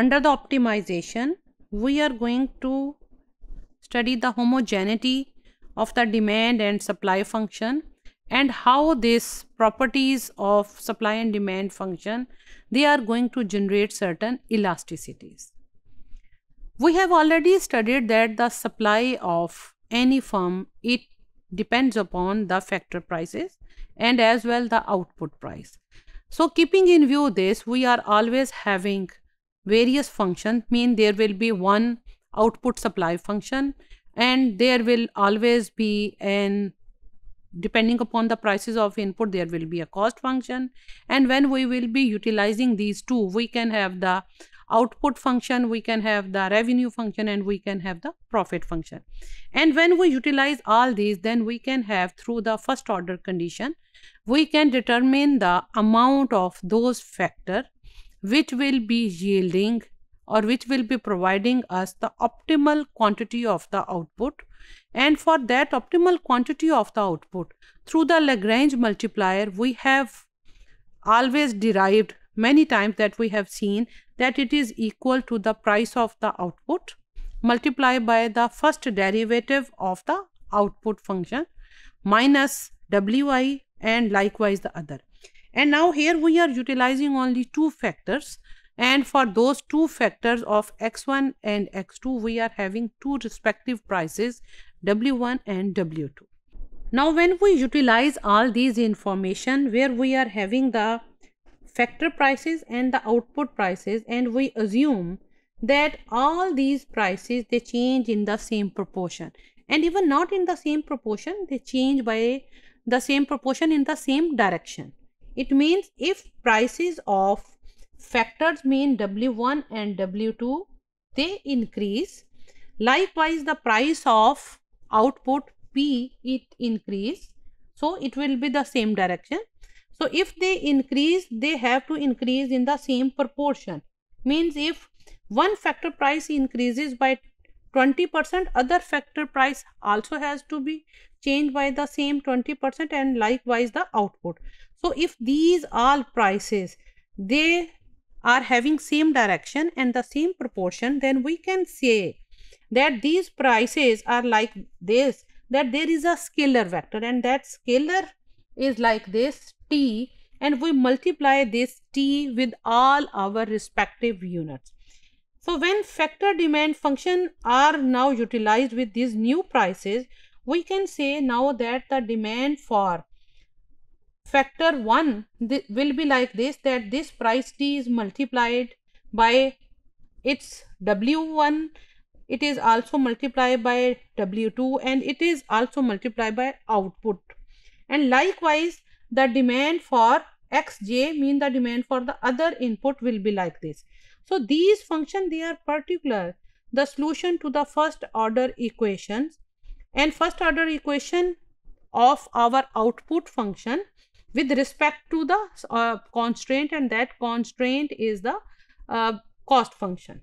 Under the optimization, we are going to study the homogeneity of the demand and supply function and how these properties of supply and demand function, they are going to generate certain elasticities. We have already studied that the supply of any firm, it depends upon the factor prices and as well the output price. So keeping in view this, we are always having various functions mean there will be one output supply function and there will always be an depending upon the prices of input there will be a cost function and when we will be utilizing these two we can have the output function we can have the revenue function and we can have the profit function and when we utilize all these then we can have through the first order condition we can determine the amount of those factor which will be yielding or which will be providing us the optimal quantity of the output and for that optimal quantity of the output through the Lagrange multiplier we have always derived many times that we have seen that it is equal to the price of the output multiplied by the first derivative of the output function minus wi and likewise the other. And now here we are utilizing only two factors and for those two factors of x1 and x2 we are having two respective prices w1 and w2. Now when we utilize all these information where we are having the factor prices and the output prices and we assume that all these prices they change in the same proportion and even not in the same proportion they change by the same proportion in the same direction it means if prices of factors mean W1 and W2 they increase. Likewise, the price of output P it increase. So, it will be the same direction. So, if they increase, they have to increase in the same proportion. Means if one factor price increases by 20%, other factor price also has to be changed by the same 20% and likewise the output. So if these all prices, they are having same direction and the same proportion, then we can say that these prices are like this, that there is a scalar vector and that scalar is like this t and we multiply this t with all our respective units. So when factor demand function are now utilized with these new prices, we can say now that the demand for factor 1 will be like this that this price t is multiplied by its w1 it is also multiplied by w2 and it is also multiplied by output and likewise the demand for xj mean the demand for the other input will be like this so these function they are particular the solution to the first order equations and first order equation of our output function with respect to the uh, constraint and that constraint is the uh, cost function.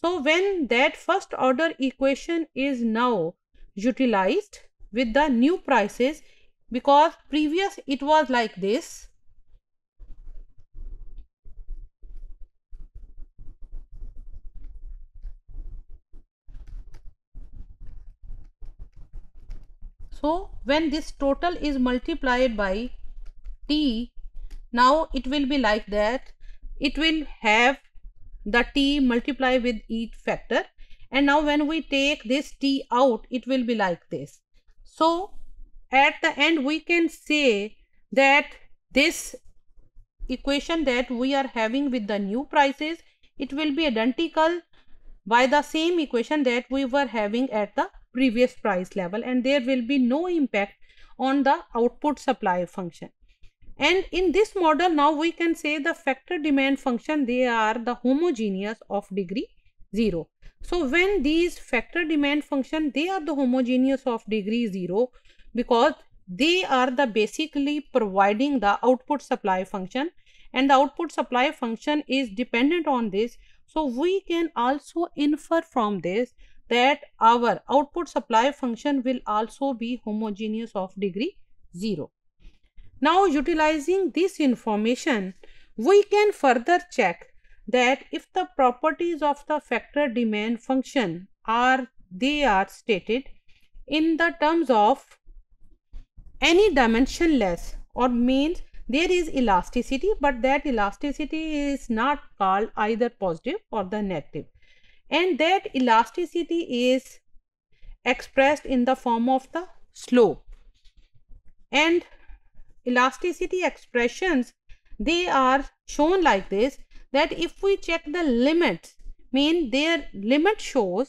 So, when that first order equation is now utilized with the new prices because previous it was like this So, when this total is multiplied by t now it will be like that it will have the t multiply with each factor and now when we take this t out it will be like this so at the end we can say that this equation that we are having with the new prices it will be identical by the same equation that we were having at the previous price level and there will be no impact on the output supply function and in this model now we can say the factor demand function they are the homogeneous of degree 0. So when these factor demand function they are the homogeneous of degree 0 because they are the basically providing the output supply function and the output supply function is dependent on this. So we can also infer from this that our output supply function will also be homogeneous of degree 0. Now utilizing this information, we can further check that if the properties of the factor demand function are they are stated in the terms of any dimensionless or means there is elasticity but that elasticity is not called either positive or the negative and that elasticity is expressed in the form of the slope and elasticity expressions they are shown like this that if we check the limits mean their limit shows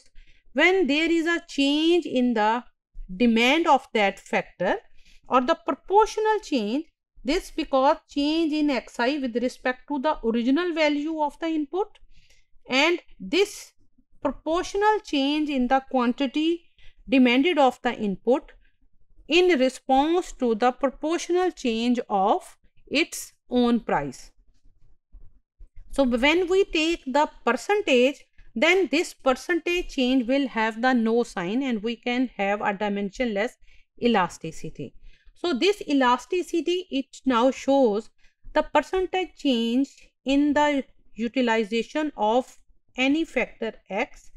when there is a change in the demand of that factor or the proportional change this because change in xi with respect to the original value of the input and this proportional change in the quantity demanded of the input in response to the proportional change of its own price. So, when we take the percentage, then this percentage change will have the no sign and we can have a dimensionless elasticity. So, this elasticity it now shows the percentage change in the utilization of any factor x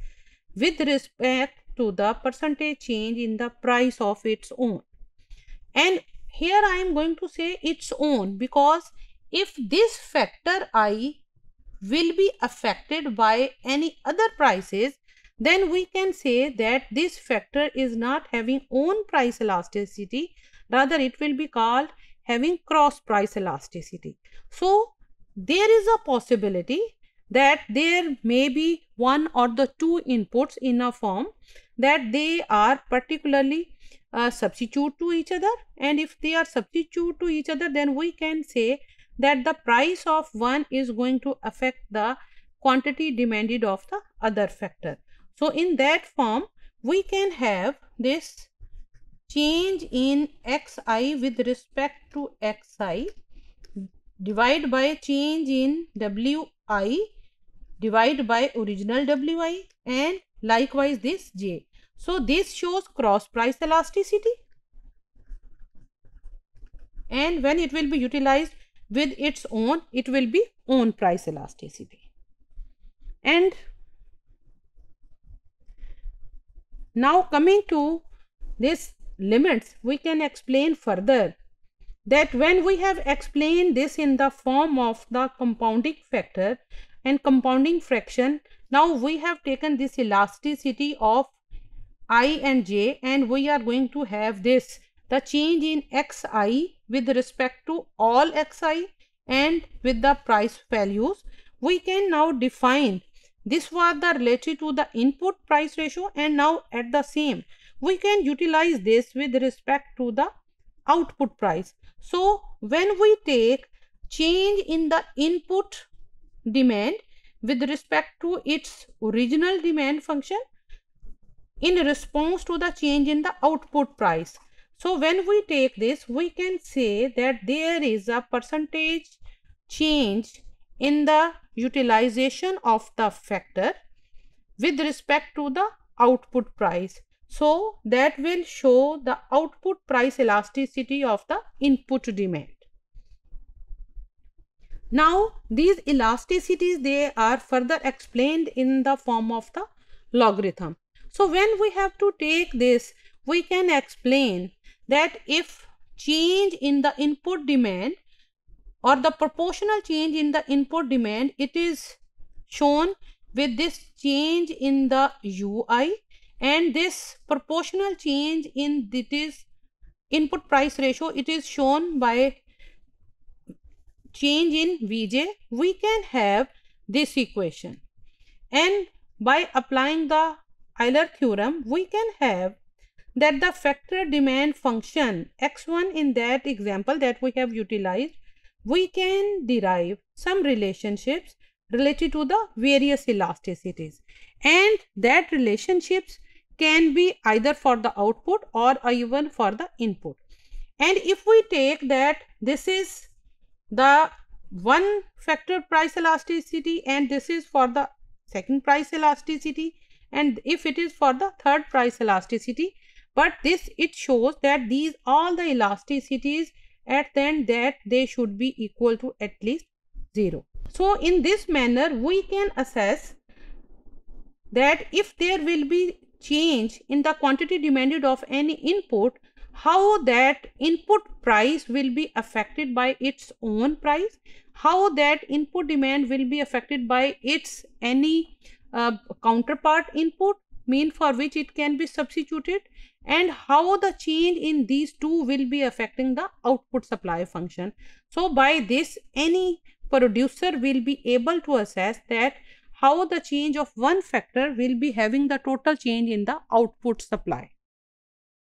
with respect to the percentage change in the price of its own and here I am going to say its own because if this factor I will be affected by any other prices then we can say that this factor is not having own price elasticity rather it will be called having cross price elasticity. So, there is a possibility that there may be one or the two inputs in a form that they are particularly uh, substitute to each other and if they are substitute to each other then we can say that the price of one is going to affect the quantity demanded of the other factor. So, in that form we can have this change in xi with respect to xi divide by change in wi divide by original wi and likewise this j. So, this shows cross price elasticity and when it will be utilized with its own it will be own price elasticity. And now coming to this limits we can explain further that when we have explained this in the form of the compounding factor and compounding fraction, now we have taken this elasticity of i and j and we are going to have this the change in xi with respect to all xi and with the price values. We can now define this was the relative to the input price ratio and now at the same we can utilize this with respect to the output price. So, when we take change in the input demand with respect to its original demand function in response to the change in the output price. So, when we take this, we can say that there is a percentage change in the utilization of the factor with respect to the output price. So that will show the output price elasticity of the input demand. Now these elasticities they are further explained in the form of the logarithm. So when we have to take this we can explain that if change in the input demand or the proportional change in the input demand it is shown with this change in the UI and this proportional change in this input price ratio it is shown by change in Vj we can have this equation and by applying the Euler theorem we can have that the factor demand function x1 in that example that we have utilized we can derive some relationships related to the various elasticities and that relationships can be either for the output or even for the input. And if we take that this is the one factor price elasticity and this is for the second price elasticity and if it is for the third price elasticity but this it shows that these all the elasticities at then that they should be equal to at least 0. So, in this manner we can assess that if there will be change in the quantity demanded of any input, how that input price will be affected by its own price, how that input demand will be affected by its any uh, counterpart input mean for which it can be substituted and how the change in these two will be affecting the output supply function. So, by this any producer will be able to assess that how the change of one factor will be having the total change in the output supply.